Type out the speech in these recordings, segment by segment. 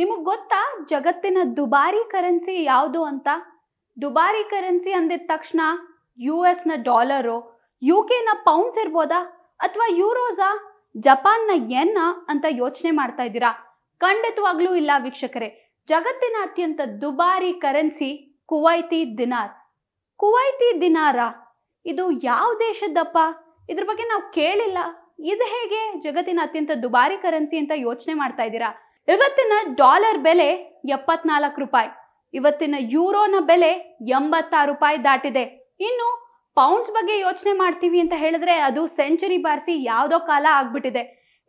ನಿಮಗೆ ಗೊತ್ತಾ ಜಗತ್ತಿನ ದುಬಾರಿ ಕರೆನ್ಸಿ ಯಾವುದು ಅಂತ ದುಬಾರಿ ಕರೆನ್ಸಿ ಅಂದಿದ ತಕ್ಷಣ ಯು ಎಸ್ ನ ಡಾಲರು ಯು ನ ಪೌಂಡ್ಸ್ ಇರ್ಬೋದಾ ಅಥವಾ ಯೂರೋಸಾ ಜಪಾನ್ನ ಎನ್ನ ಅಂತ ಯೋಚನೆ ಮಾಡ್ತಾ ಇದ್ದೀರಾ ಖಂಡಿತವಾಗ್ಲೂ ಇಲ್ಲ ವೀಕ್ಷಕರೇ ಜಗತ್ತಿನ ಅತ್ಯಂತ ದುಬಾರಿ ಕರೆನ್ಸಿ ಕುವೈತಿ ದಿನಾರ್ ಕುವೈತಿ ದಿನಾರ ಇದು ಯಾವ ದೇಶದ್ದಪ್ಪ ಇದ್ರ ಬಗ್ಗೆ ನಾವು ಕೇಳಿಲ್ಲ ಇದು ಹೇಗೆ ಜಗತ್ತಿನ ಅತ್ಯಂತ ದುಬಾರಿ ಕರೆನ್ಸಿ ಅಂತ ಯೋಚನೆ ಮಾಡ್ತಾ ಇದ್ದೀರಾ ಇವತ್ತಿನ ಡಾಲರ್ ಬೆಲೆ ಎಪ್ಪತ್ನಾಲ್ಕು ರೂಪಾಯಿ ಇವತ್ತಿನ ಯೂರೋನ ಬೆಲೆ ಎಂಬತ್ತಾರು ರೂಪಾಯಿ ದಾಟಿದೆ ಇನ್ನು ಪೌಂಡ್ಸ್ ಬಗ್ಗೆ ಯೋಚನೆ ಮಾಡ್ತೀವಿ ಅಂತ ಹೇಳಿದ್ರೆ ಅದು ಸೆಂಚುರಿ ಬಾರಿಸಿ ಯಾವುದೋ ಕಾಲ ಆಗ್ಬಿಟ್ಟಿದೆ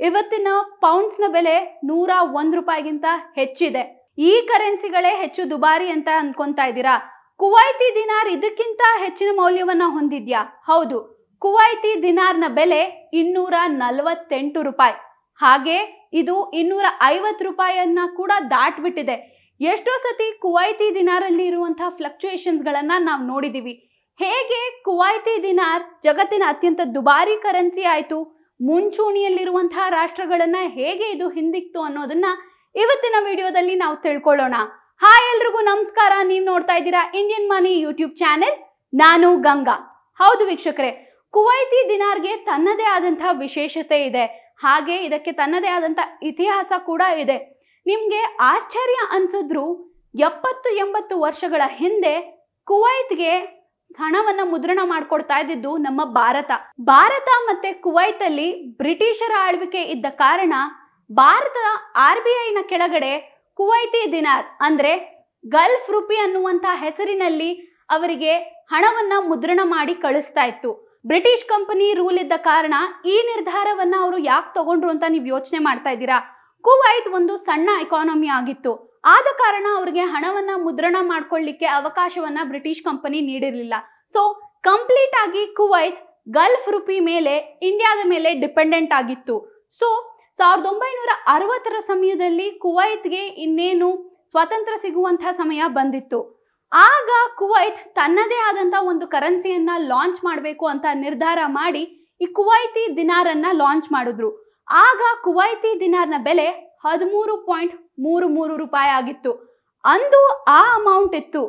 ಇವತ್ತಿನ ಪೌಂಡ್ಸ್ನ ಬೆಲೆ ನೂರ ಒಂದು ರೂಪಾಯಿಗಿಂತ ಹೆಚ್ಚಿದೆ ಈ ಕರೆನ್ಸಿಗಳೇ ಹೆಚ್ಚು ದುಬಾರಿ ಅಂತ ಅನ್ಕೊಂತ ಇದ್ದೀರಾ ಕುವೈತಿ ದಿನಾರ್ ಇದಕ್ಕಿಂತ ಹೆಚ್ಚಿನ ಮೌಲ್ಯವನ್ನ ಹೊಂದಿದ್ಯಾ ಹೌದು ಕುವೈತಿ ದಿನಾರ್ನ ಬೆಲೆ ಇನ್ನೂರ ನಲವತ್ತೆಂಟು ರೂಪಾಯಿ ಹಾಗೆ ಇದು ಇನ್ನೂರ ಐವತ್ತು ರೂಪಾಯಿಯನ್ನ ಕೂಡ ದಾಟ್ಬಿಟ್ಟಿದೆ ಎಷ್ಟೋ ಸತಿ ಕುವೈತಿ ದಿನಾರಲ್ಲಿ ಇರುವಂತಹ ಫ್ಲಕ್ಚುಯೇಷನ್ಸ್ಗಳನ್ನು ನಾವು ನೋಡಿದೀವಿ ಹೇಗೆ ಕುವೈತಿ ದಿನಾರ್ ಜಗತ್ತಿನ ಅತ್ಯಂತ ದುಬಾರಿ ಕರೆನ್ಸಿ ಆಯಿತು ಮುಂಚೂಣಿಯಲ್ಲಿರುವಂತಹ ರಾಷ್ಟ್ರಗಳನ್ನ ಹೇಗೆ ಇದು ಹಿಂದಿಕ್ತು ಅನ್ನೋದನ್ನ ಇವತ್ತಿನ ವಿಡಿಯೋದಲ್ಲಿ ನಾವು ತಿಳ್ಕೊಳ್ಳೋಣ ಹಾಯ್ ಎಲ್ರಿಗೂ ನಮಸ್ಕಾರ ನೀವು ನೋಡ್ತಾ ಇದ್ದೀರಾ ಇಂಡಿಯನ್ ಮನಿ ಯೂಟ್ಯೂಬ್ ಚಾನೆಲ್ ನಾನು ಗಂಗಾ ಹೌದು ವೀಕ್ಷಕರೇ ಕುವೈತಿ ದಿನಾರ್ಗೆ ತನ್ನದೇ ಆದಂತಹ ವಿಶೇಷತೆ ಇದೆ ಹಾಗೆ ಇದಕ್ಕೆ ತನ್ನದೇ ಆದಂಥ ಇತಿಹಾಸ ಕೂಡ ಇದೆ ನಿಮಗೆ ಆಶ್ಚರ್ಯ ಅನ್ಸಿದ್ರು ಎಪ್ಪತ್ತು ಎಂಬತ್ತು ವರ್ಷಗಳ ಹಿಂದೆ ಕುವೈತ್ಗೆ ಹಣವನ್ನು ಮುದ್ರಣ ಮಾಡಿಕೊಡ್ತಾ ಇದ್ದಿದ್ದು ನಮ್ಮ ಭಾರತ ಭಾರತ ಮತ್ತೆ ಅಲ್ಲಿ ಬ್ರಿಟಿಷರ ಆಳ್ವಿಕೆ ಇದ್ದ ಕಾರಣ ಭಾರತದ ಆರ್ ಬಿ ಐನ ಕೆಳಗಡೆ ಕುವೈತಿ ದಿನಾರ್ ಅಂದ್ರೆ ಗಲ್ಫ್ ರುಪಿ ಅನ್ನುವಂತ ಹೆಸರಿನಲ್ಲಿ ಅವರಿಗೆ ಹಣವನ್ನ ಮುದ್ರಣ ಮಾಡಿ ಕಳಿಸ್ತಾ ಇತ್ತು ಬ್ರಿಟಿಷ್ ಕಂಪನಿ ರೂಲ್ ಇದ್ದ ಕಾರಣ ಈ ನಿರ್ಧಾರವನ್ನ ಅವರು ಯಾಕೆ ತಗೊಂಡ್ರು ಅಂತ ನೀವು ಯೋಚನೆ ಮಾಡ್ತಾ ಇದ್ದೀರಾ ಕುವೈತ್ ಒಂದು ಸಣ್ಣ ಎಕಾನಮಿ ಆಗಿತ್ತು ಆದ ಕಾರಣ ಅವ್ರಿಗೆ ಹಣವನ್ನ ಮುದ್ರಣ ಮಾಡ್ಕೊಳ್ಳಿಕ್ಕೆ ಅವಕಾಶವನ್ನ ಬ್ರಿಟಿಷ್ ಕಂಪನಿ ನೀಡಿರಲಿಲ್ಲ ಸೊ ಕಂಪ್ಲೀಟ್ ಆಗಿ ಕುವೈತ್ ಗಲ್ಫ್ ರುಪಿ ಮೇಲೆ ಇಂಡಿಯಾದ ಮೇಲೆ ಡಿಪೆಂಡೆಂಟ್ ಆಗಿತ್ತು ಸೊ ಸಾವಿರದ ಒಂಬೈನೂರ ಅರವತ್ತರ ಸಮಯದಲ್ಲಿ ಕುವೈತ್ಗೆ ಇನ್ನೇನು ಸ್ವಾತಂತ್ರ್ಯ ಸಿಗುವಂತಹ ಸಮಯ ಬಂದಿತ್ತು ಆಗ ಕುವೈತ್ ತನ್ನದೇ ಆದಂತ ಒಂದು ಕರೆನ್ಸಿಯನ್ನ ಲಾಂಚ್ ಮಾಡಬೇಕು ಅಂತ ನಿರ್ಧಾರ ಮಾಡಿ ಈ ಕುವೈತಿ ದಿನಾರನ್ನ ಲಾಂಚ್ ಮಾಡಿದ್ರು ಆಗ ಕುವೈತಿ ದಿನಾರ್ನ ಬೆಲೆ ಹದಿಮೂರು ಪಾಯಿಂಟ್ ಮೂರು ಮೂರು ರೂಪಾಯಿ ಆಗಿತ್ತು ಅಂದು ಆ ಅಮೌಂಟ್ ಇತ್ತು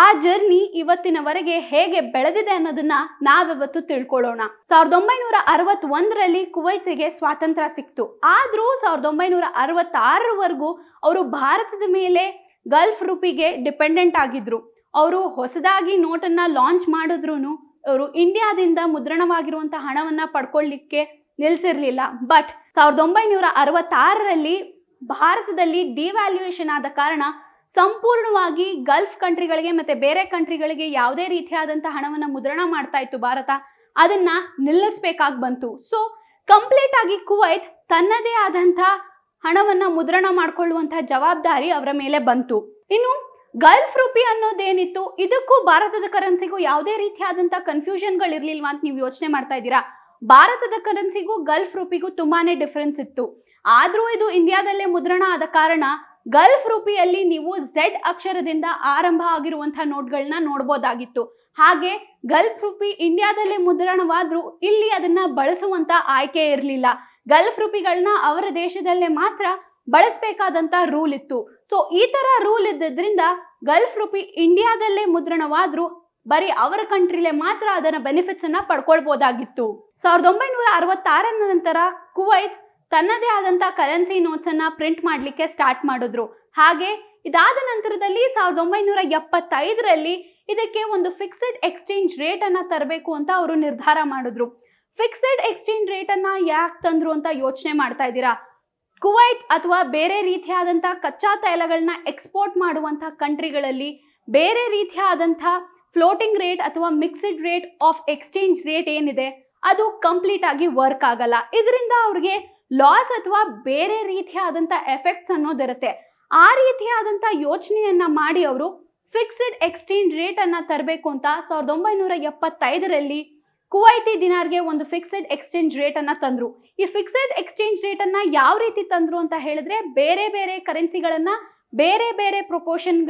ಆ ಜರ್ನಿ ಇವತ್ತಿನವರೆಗೆ ಹೇಗೆ ಬೆಳೆದಿದೆ ಅನ್ನೋದನ್ನ ನಾವಿವತ್ತು ತಿಳ್ಕೊಳ್ಳೋಣ ಸಾವಿರದ ಒಂಬೈನೂರ ಅರವತ್ ಒಂದರಲ್ಲಿ ಕುವೈತಿಗೆ ಸ್ವಾತಂತ್ರ್ಯ ಸಿಕ್ತು ಆದ್ರೂ ಸಾವಿರದ ಒಂಬೈನೂರ ಅರವತ್ತಾರರವರೆಗೂ ಅವರು ಭಾರತದ ಮೇಲೆ ಗಲ್ಫ್ ರುಪಿಗೆ ಡಿಪೆಂಡೆಂಟ್ ಆಗಿದ್ರು ಅವರು ಹೊಸದಾಗಿ ನೋಟನ್ನು ಲಾಂಚ್ ಮಾಡಿದ್ರು ಅವರು ಇಂಡಿಯಾದಿಂದ ಮುದ್ರಣವಾಗಿರುವಂತಹ ಹಣವನ್ನು ಪಡ್ಕೊಳ್ಳಿಕ್ಕೆ ನಿಲ್ಸಿರ್ಲಿಲ್ಲ ಬಟ್ ಸಾವಿರದ ಒಂಬೈನೂರ ಅರವತ್ತಾರರಲ್ಲಿ ಭಾರತದಲ್ಲಿ ಡಿವ್ಯಾಲ್ಯೂಯೇಷನ್ ಆದ ಕಾರಣ ಸಂಪೂರ್ಣವಾಗಿ ಗಲ್ಫ್ ಕಂಟ್ರಿಗಳಿಗೆ ಮತ್ತೆ ಬೇರೆ ಕಂಟ್ರಿಗಳಿಗೆ ಯಾವುದೇ ರೀತಿಯಾದಂತಹ ಹಣವನ್ನು ಮುದ್ರಣ ಮಾಡ್ತಾ ಇತ್ತು ಭಾರತ ಅದನ್ನ ನಿಲ್ಲಿಸ್ಬೇಕಾಗಿ ಬಂತು ಸೊ ಕಂಪ್ಲೀಟ್ ಆಗಿ ಕುವೈತ್ ತನ್ನದೇ ಆದಂತಹ ಹಣವನ್ನ ಮುದ್ರಣ ಮಾಡಿಕೊಳ್ಳುವಂತಹ ಜವಾಬ್ದಾರಿ ಅವರ ಮೇಲೆ ಬಂತು ಇನ್ನು ಗಲ್ಫ್ ರೂಪಿ ಅನ್ನೋದೇನಿತ್ತು ಇದಕ್ಕೂ ಭಾರತದ ಕರೆನ್ಸಿಗೂ ಯಾವುದೇ ರೀತಿಯಾದಂತಹ ಇರ್ಲಿಲ್ವಾ ಅಂತ ನೀವು ಯೋಚನೆ ಮಾಡ್ತಾ ಇದ್ದೀರಾ ಭಾರತದ ಕರೆನ್ಸಿಗೂ ಗಲ್ಫ್ ರೂಪಿಗೂ ತುಂಬಾನೇ ಡಿಫರೆನ್ಸ್ ಇತ್ತು ಆದ್ರೂ ಇದು ಇಂಡಿಯಾದಲ್ಲೇ ಮುದ್ರಣ ಆದ ಕಾರಣ ಗಲ್ಫ್ ರೂಪಿಯಲ್ಲಿ ನೀವು ಝೆಡ್ ಅಕ್ಷರದಿಂದ ಆರಂಭ ಆಗಿರುವಂತಹ ನೋಟ್ಗಳನ್ನ ನೋಡ್ಬೋದಾಗಿತ್ತು ಹಾಗೆ ಗಲ್ಫ್ ರೂಪಿ ಇಂಡಿಯಾದಲ್ಲೇ ಮುದ್ರಣವಾದ್ರೂ ಇಲ್ಲಿ ಅದನ್ನ ಬಳಸುವಂತ ಆಯ್ಕೆ ಇರಲಿಲ್ಲ ಗಲ್ಫ್ ರೂಪಿಗಳನ್ನ ಅವರ ದೇಶದಲ್ಲೇ ಮಾತ್ರ ಬಳಸಬೇಕಾದಂತ ರೂಲ್ ಇತ್ತು ಸೊ ಈ ತರ ರೂಲ್ ಇದ್ದಿದ್ರಿಂದ ಗಲ್ಫ್ ರೂಪಿ ಇಂಡಿಯಾದಲ್ಲೇ ಮುದ್ರಣವಾದ್ರೂ ಬರೀ ಅವರ ಕಂಟ್ರಿಲೆ ಮಾತ್ರ ಅದರ ಬೆನಿಫಿಟ್ಸ್ ಅನ್ನ ಪಡ್ಕೊಳ್ಬಹುದಾಗಿತ್ತು ಸಾವಿರದ ಒಂಬೈನೂರ ಅರವತ್ತಾರರ ನಂತರ ಕುವೈತ್ ತನ್ನದೇ ಆದಂತ ಕರೆನ್ಸಿ ನೋಟ್ಸ್ ಅನ್ನ ಪ್ರಿಂಟ್ ಮಾಡ್ಲಿಕ್ಕೆ ಸ್ಟಾರ್ಟ್ ಮಾಡಿದ್ರು ಹಾಗೆ ಇದಾದ ನಂತರದಲ್ಲಿ ಸಾವಿರದ ಒಂಬೈನೂರ ಎಪ್ಪತ್ತೈದರಲ್ಲಿ ಇದಕ್ಕೆ ಒಂದು ಫಿಕ್ಸೆಡ್ ಎಕ್ಸ್ಚೇಂಜ್ ರೇಟ್ ಅನ್ನ ತರಬೇಕು ಅಂತ ಅವರು ನಿರ್ಧಾರ ಮಾಡಿದ್ರು ಫಿಕ್ಸೆಡ್ ಎಕ್ಸ್ಚೇಂಜ್ ರೇಟ್ ಅನ್ನ ಯಾಕೆ ತಂದ್ರು ಅಂತ ಯೋಚನೆ ಮಾಡ್ತಾ ಇದ್ದೀರಾ ಕುವೈತ್ ಅಥವಾ ಬೇರೆ ರೀತಿಯಾದಂಥ ಕಚ್ಚಾ ತೈಲಗಳನ್ನ ಎಕ್ಸ್ಪೋರ್ಟ್ ಮಾಡುವಂಥ ಕಂಟ್ರಿಗಳಲ್ಲಿ ಬೇರೆ ರೀತಿಯಾದಂಥ ಫ್ಲೋಟಿಂಗ್ ರೇಟ್ ಅಥವಾ mixed rate of exchange rate ಏನಿದೆ ಅದು ಕಂಪ್ಲೀಟ್ ಆಗಿ ವರ್ಕ್ ಆಗಲ್ಲ ಇದರಿಂದ ಅವ್ರಿಗೆ ಲಾಸ್ ಅಥವಾ ಬೇರೆ ರೀತಿಯಾದಂಥ ಎಫೆಕ್ಟ್ಸ್ ಅನ್ನೋದಿರುತ್ತೆ ಆ ರೀತಿಯಾದಂಥ ಯೋಚನೆಯನ್ನ ಮಾಡಿ ಅವರು ಫಿಕ್ಸ್ಡ್ ಎಕ್ಸ್ಚೇಂಜ್ ರೇಟ್ ಅನ್ನ ತರಬೇಕು ಅಂತ ಸಾವಿರದ ಒಂಬೈನೂರ ಎಪ್ಪತ್ತೈದರಲ್ಲಿ ಕುವೈತಿ ದಿನಾರ್ಗೆ ಒಂದು ಫಿಕ್ಸೆಡ್ ಎಕ್ಸ್ಚೇಂಜ್ ರೇಟ್ ಅನ್ನ ತಂದ್ರು ಈ ಫಿಕ್ಸೆಡ್ ಎಕ್ಸ್ಚೇಂಜ್ ರೇಟ್ ಅನ್ನ ಯಾವ ರೀತಿ ತಂದ್ರು ಅಂತ ಹೇಳಿದ್ರೆ ಬೇರೆ ಬೇರೆ ಕರೆನ್ಸಿಗಳನ್ನ ಬೇರೆ ಬೇರೆ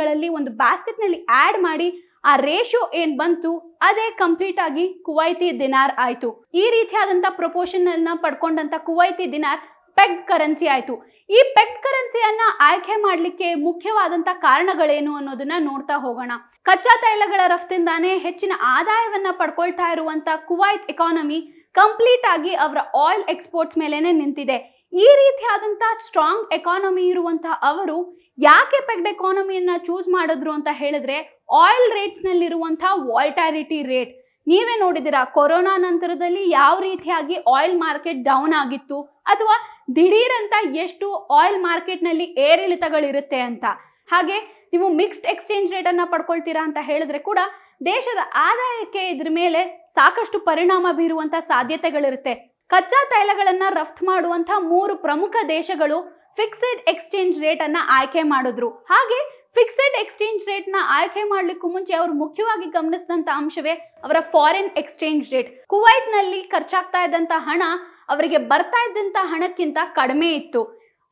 ಗಳಲ್ಲಿ ಒಂದು ಬ್ಯಾಸ್ಕೆಟ್ ನಲ್ಲಿ ಆಡ್ ಮಾಡಿ ಆ ರೇಷಿಯೋ ಏನ್ ಬಂತು ಅದೇ ಕಂಪ್ಲೀಟ್ ಆಗಿ ಕುವೈತಿ ದಿನಾರ್ ಆಯ್ತು ಈ ರೀತಿಯಾದಂತ ಪ್ರೊಪೋರ್ಷನ್ ಅನ್ನ ಪಡ್ಕೊಂಡಂತ ಕುವೈತಿ ದಿನಾರ್ ಪೆಗ್ ಕರೆನ್ಸಿ ಆಯಿತು ಈ ಪೆಗ್ ಕರೆನ್ಸಿಯನ್ನ ಆಯ್ಕೆ ಮಾಡಲಿಕ್ಕೆ ಮುಖ್ಯವಾದಂತ ಕಾರಣಗಳೇನು ಅನ್ನೋದನ್ನ ನೋಡ್ತಾ ಹೋಗೋಣ ಕಚ್ಚಾ ತೈಲಗಳ ರಫ್ತಿಂದಾನೇ ಹೆಚ್ಚಿನ ಆದಾಯವನ್ನ ಪಡ್ಕೊಳ್ತಾ ಇರುವಂತ ಕುವೈತ್ ಎಕಾನಮಿ ಕಂಪ್ಲೀಟ್ ಆಗಿ ಅವರ ಆಯಿಲ್ ಎಕ್ಸ್ಪೋರ್ಟ್ಸ್ ಮೇಲೇನೆ ನಿಂತಿದೆ ಈ ರೀತಿಯಾದಂತಹ ಸ್ಟ್ರಾಂಗ್ ಎಕಾನಮಿ ಇರುವಂತಹ ಅವರು ಯಾಕೆ ಪೆಗ್ಡ್ ಎಕಾನಮಿಯನ್ನ ಚೂಸ್ ಮಾಡಿದ್ರು ಅಂತ ಹೇಳಿದ್ರೆ ಆಯಿಲ್ ರೇಟ್ಸ್ ನಲ್ಲಿರುವಂತಹ ವಾಲ್ಟಾರಿಟಿ ರೇಟ್ ನೀವೇ ನೋಡಿದಿರಾ ಕೊರೋನಾ ನಂತರದಲ್ಲಿ ಯಾವ ರೀತಿಯಾಗಿ ಆಯಿಲ್ ಮಾರ್ಕೆಟ್ ಡೌನ್ ಆಗಿತ್ತು ಅಥವಾ ದಿಢೀರಂತ ಎಷ್ಟು ಆಯಿಲ್ ಮಾರ್ಕೆಟ್ನಲ್ಲಿ ಏರಿಳಿತಗಳಿರುತ್ತೆ ಅಂತ ಹಾಗೆ ನೀವು ಮಿಕ್ಸ್ಡ್ ಎಕ್ಸ್ಚೇಂಜ್ ರೇಟ್ ಅನ್ನ ಪಡ್ಕೊಳ್ತೀರಾ ಅಂತ ಹೇಳಿದ್ರೆ ಕೂಡ ದೇಶದ ಆದಾಯಕ್ಕೆ ಇದ್ರ ಮೇಲೆ ಸಾಕಷ್ಟು ಪರಿಣಾಮ ಬೀರುವಂತ ಸಾಧ್ಯತೆಗಳಿರುತ್ತೆ ಕಚ್ಚಾ ತೈಲಗಳನ್ನು ರಫ್ತು ಮಾಡುವಂತ ಮೂರು ಪ್ರಮುಖ ದೇಶಗಳು ಫಿಕ್ಸೆಡ್ ಎಕ್ಸ್ಚೇಂಜ್ ರೇಟ್ ಅನ್ನ ಆಯ್ಕೆ ಮಾಡಿದ್ರು ಹಾಗೆ ಫಿಕ್ಸೆಡ್ ಎಕ್ಸ್ಚೇಂಜ್ ರೇಟ್ ನ ಆಯ್ಕೆ ಮಾಡ್ಲಿಕ್ಕೂ ಮುಂಚೆ ಅವರು ಮುಖ್ಯವಾಗಿ ಗಮನಿಸಿದಂತ ಅಂಶವೇ ಅವರ ಫಾರಿನ್ ಎಕ್ಸ್ಚೇಂಜ್ ರೇಟ್ ಕುವೈತ್ ನಲ್ಲಿ ಖರ್ಚಾಗ್ತಾ ಇದ್ದಂತ ಹಣ ಅವರಿಗೆ ಬರ್ತಾ ಇದ್ದಂತ ಹಣಕ್ಕಿಂತ ಕಡಿಮೆ ಇತ್ತು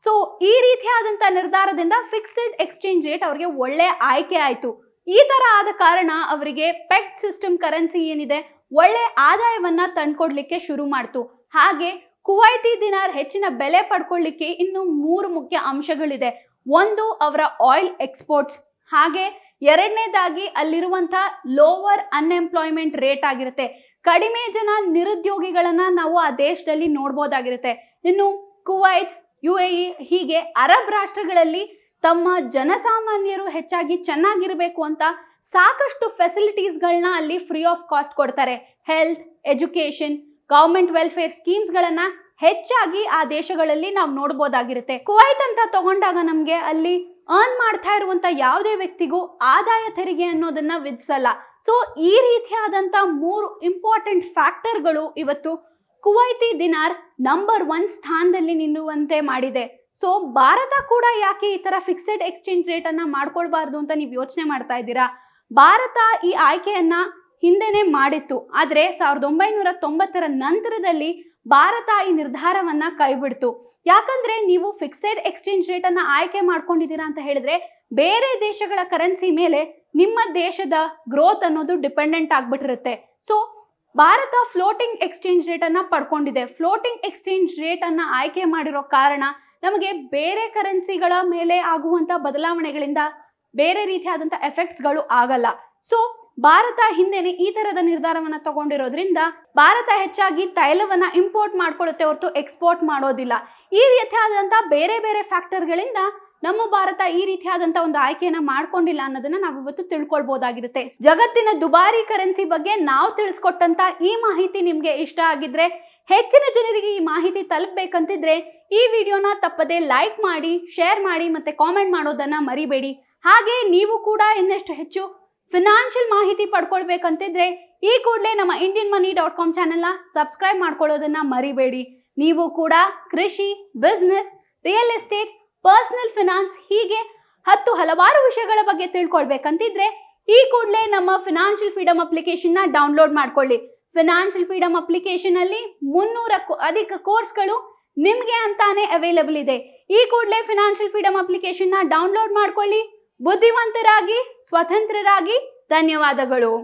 ಸೊ ಈ ರೀತಿಯಾದಂತ ನಿರ್ಧಾರದಿಂದ ಫಿಕ್ಸೆಡ್ ಎಕ್ಸ್ಚೇಂಜ್ ರೇಟ್ ಅವರಿಗೆ ಒಳ್ಳೆ ಆಯ್ಕೆ ಆಯಿತು ಈ ತರ ಆದ ಕಾರಣ ಅವರಿಗೆ ಪೆಟ್ ಸಿಸ್ಟಮ್ ಕರೆನ್ಸಿ ಏನಿದೆ ಒಳ್ಳೆ ಆದಾಯವನ್ನ ತಂದ್ಕೊಡ್ಲಿಕ್ಕೆ ಶುರು ಮಾಡ್ತು ಹಾಗೆ ಕುವೈತಿ ದಿನಾರ್ ಹೆಚ್ಚಿನ ಬೆಲೆ ಪಡ್ಕೊಳ್ಳಿಕ್ಕೆ ಇನ್ನು ಮೂರು ಮುಖ್ಯ ಅಂಶಗಳಿದೆ ಒಂದು ಅವರ ಆಯಿಲ್ ಎಕ್ಸ್ಪೋರ್ಟ್ಸ್ ಹಾಗೆ ಎರಡನೇದಾಗಿ ಅಲ್ಲಿರುವಂತಹ ಲೋವರ್ ಅನ್ಎಂಪ್ಲಾಯ್ಮೆಂಟ್ ರೇಟ್ ಆಗಿರುತ್ತೆ ಕಡಿಮೆ ಜನ ನಿರುದ್ಯೋಗಿಗಳನ್ನ ನಾವು ಆ ದೇಶದಲ್ಲಿ ನೋಡ್ಬೋದಾಗಿರುತ್ತೆ ಇನ್ನು ಕುವೈತ್ ಯು ಎ ಇ ಹೀಗೆ ಅರಬ್ ರಾಷ್ಟ್ರಗಳಲ್ಲಿ ತಮ್ಮ ಜನಸಾಮಾನ್ಯರು ಹೆಚ್ಚಾಗಿ ಚೆನ್ನಾಗಿರಬೇಕು ಅಂತ ಸಾಕಷ್ಟು ಫೆಸಿಲಿಟೀಸ್ಗಳನ್ನ ಅಲ್ಲಿ ಫ್ರೀ ಆಫ್ ಕಾಸ್ಟ್ ಕೊಡ್ತಾರೆ ಹೆಲ್ತ್ ಎಜುಕೇಶನ್ ಗೌರ್ಮೆಂಟ್ ವೆಲ್ಫೇರ್ ಸ್ಕೀಮ್ಸ್ಗಳನ್ನ ಹೆಚ್ಚಾಗಿ ಆ ದೇಶಗಳಲ್ಲಿ ನಾವು ನೋಡ್ಬೋದಾಗಿರುತ್ತೆ ಕುವೈತ್ ಅಂತ ತಗೊಂಡಾಗ ನಮ್ಗೆ ಅಲ್ಲಿ ಅರ್ನ್ ಮಾಡ್ತಾ ಇರುವಂತ ಯಾವುದೇ ವ್ಯಕ್ತಿಗೂ ಆದಾಯ ತೆರಿಗೆ ಅನ್ನೋದನ್ನ ವಿಧಿಸಲ್ಲ ಸೊ ಈ ರೀತಿಯಾದಂತ ಮೂರು ಇಂಪಾರ್ಟೆಂಟ್ ಫ್ಯಾಕ್ಟರ್ಗಳು ಇವತ್ತು ಕುವೈತಿ ದಿನಾರ್ ನಂಬರ್ ಒನ್ ಸ್ಥಾನದಲ್ಲಿ ನಿಲ್ಲುವಂತೆ ಮಾಡಿದೆ ಸೊ ಭಾರತ ಕೂಡ ಯಾಕೆ ಈ ತರ ಫಿಕ್ಸೆಡ್ ಎಕ್ಸ್ಚೇಂಜ್ ರೇಟ್ ಅನ್ನ ಮಾಡ್ಕೊಳ್ಬಾರ್ದು ಅಂತ ನೀವು ಯೋಚನೆ ಮಾಡ್ತಾ ಇದ್ದೀರಾ ಭಾರತ ಈ ಆಯ್ಕೆಯನ್ನ ಹಿಂದೆನೆ ಮಾಡಿತ್ತು ಆದ್ರೆ ಸಾವಿರದ ಒಂಬೈನೂರ ತೊಂಬತ್ತರ ನಂತರದಲ್ಲಿ ಭಾರತ ಈ ನಿರ್ಧಾರವನ್ನ ಕೈಬಿಡ್ತು ಯಾಕಂದ್ರೆ ನೀವು ಫಿಕ್ಸೆಡ್ ಎಕ್ಸ್ಚೇಂಜ್ ರೇಟ್ ಅನ್ನ ಆಯ್ಕೆ ಮಾಡ್ಕೊಂಡಿದ್ದೀರಾ ಅಂತ ಹೇಳಿದ್ರೆ ಬೇರೆ ದೇಶಗಳ ಕರೆನ್ಸಿ ಮೇಲೆ ನಿಮ್ಮ ದೇಶದ ಗ್ರೋತ್ ಅನ್ನೋದು ಡಿಪೆಂಡೆಂಟ್ ಆಗ್ಬಿಟ್ಟಿರುತ್ತೆ so Bharat floating exchange rate ಅನ್ನ ಪಡ್ಕೊಂಡಿದೆ ಫ್ಲೋಟಿಂಗ್ ಎಕ್ಸ್ಚೇಂಜ್ ರೇಟ್ ಅನ್ನ ಆಯ್ಕೆ ಮಾಡಿರೋ ಕಾರಣ ನಮಗೆ ಬೇರೆ ಕರೆನ್ಸಿಗಳ ಮೇಲೆ ಆಗುವಂತ ಬದಲಾವಣೆಗಳಿಂದ ಬೇರೆ ರೀತಿಯಾದಂತ ಎಫೆಕ್ಟ್ಸ್ಗಳು ಆಗಲ್ಲ ಸೊ ಭಾರತ ಹಿಂದೆನೆ ಈ ತರದ ನಿರ್ಧಾರವನ್ನ ತಗೊಂಡಿರೋದ್ರಿಂದ ಭಾರತ ಹೆಚ್ಚಾಗಿ ತೈಲವನ್ನ ಇಂಪೋರ್ಟ್ ಮಾಡ್ಕೊಳ್ಳುತ್ತೆ ಹೊರತು ಎಕ್ಸ್ಪೋರ್ಟ್ ಮಾಡೋದಿಲ್ಲ ಈ ರೀತಿಯಾದಂತಹ ಬೇರೆ ಬೇರೆ ಫ್ಯಾಕ್ಟರ್ಗಳಿಂದ ನಮ್ಮ ಭಾರತ ಈ ರೀತಿಯಾದಂತಹ ಒಂದು ಆಯ್ಕೆಯನ್ನ ಮಾಡ್ಕೊಂಡಿಲ್ಲ ಅನ್ನೋದನ್ನ ಇವತ್ತು ತಿಳ್ಕೊಳ್ಬಹುದಾಗಿರುತ್ತೆ ಜಗತ್ತಿನ ದುಬಾರಿ ಕರೆನ್ಸಿ ಬಗ್ಗೆ ನಾವು ತಿಳಿಸ್ಕೊಟ್ಟಂತ ಈ ಮಾಹಿತಿ ನಿಮ್ಗೆ ಇಷ್ಟ ಆಗಿದ್ರೆ ಹೆಚ್ಚಿನ ಜನರಿಗೆ ಈ ಮಾಹಿತಿ ತಲುಪಬೇಕಂತಿದ್ರೆ ಈ ವಿಡಿಯೋನ ತಪ್ಪದೆ ಲೈಕ್ ಮಾಡಿ ಶೇರ್ ಮಾಡಿ ಮತ್ತೆ ಕಾಮೆಂಟ್ ಮಾಡೋದನ್ನ ಮರಿಬೇಡಿ ಹಾಗೆ ನೀವು ಕೂಡ ಇನ್ನಷ್ಟು ಹೆಚ್ಚು ಫಿನಾನ್ಷಿಯಲ್ ಮಾಹಿತಿ ಪಡ್ಕೊಳ್ಬೇಕಂತಿದ್ರೆ ಈ ಕೂಡಲೇ ನಮ್ಮ ಇಂಡಿಯನ್ ಮನಿ ಡಾಟ್ ಕಾಮ್ ಚಾನೆಲ್ನ ಸಬ್ಸ್ಕ್ರೈಬ್ ಮಾಡ್ಕೊಳ್ಳೋದನ್ನ ಮರಿಬೇಡಿ ನೀವು ಕೂಡ ಕೃಷಿ business real estate personal finance ಹೀಗೆ ಹತ್ತು ಹಲವಾರು ವಿಷಯಗಳ ಬಗ್ಗೆ ತಿಳ್ಕೊಳ್ಬೇಕಂತಿದ್ರೆ ಈ ಕೂಡಲೇ ನಮ್ಮ ಫಿನಾನ್ಷಿಯಲ್ ಫ್ರೀಡಮ್ ಅಪ್ಲಿಕೇಶನ್ನ ಡೌನ್ಲೋಡ್ ಮಾಡ್ಕೊಳ್ಳಿ ಫಿನಾನ್ಷಿಯಲ್ ಫ್ರೀಡಮ್ ಅಪ್ಲಿಕೇಶನ್ ಅಲ್ಲಿ ಮುನ್ನೂರಕ್ಕೂ ಅಧಿಕ ಕೋರ್ಸ್ಗಳು ನಿಮಗೆ ಅಂತಾನೆ ಅವೈಲೇಬಲ್ ಇದೆ ಈ ಕೂಡಲೇ ಫಿನಾನ್ಷಿಯಲ್ ಫ್ರೀಡಮ್ ಅಪ್ಲಿಕೇಶನ್ನ ಡೌನ್ಲೋಡ್ ಮಾಡ್ಕೊಳ್ಳಿ ಬುದ್ಧಿವಂತರಾಗಿ ಸ್ವತಂತ್ರರಾಗಿ ಧನ್ಯವಾದಗಳು